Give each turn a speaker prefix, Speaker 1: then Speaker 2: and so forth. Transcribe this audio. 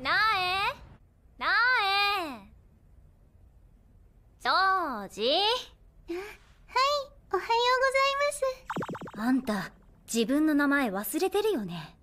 Speaker 1: なえなえ庄司はいおはようございます
Speaker 2: あんた自分の名前忘れてるよね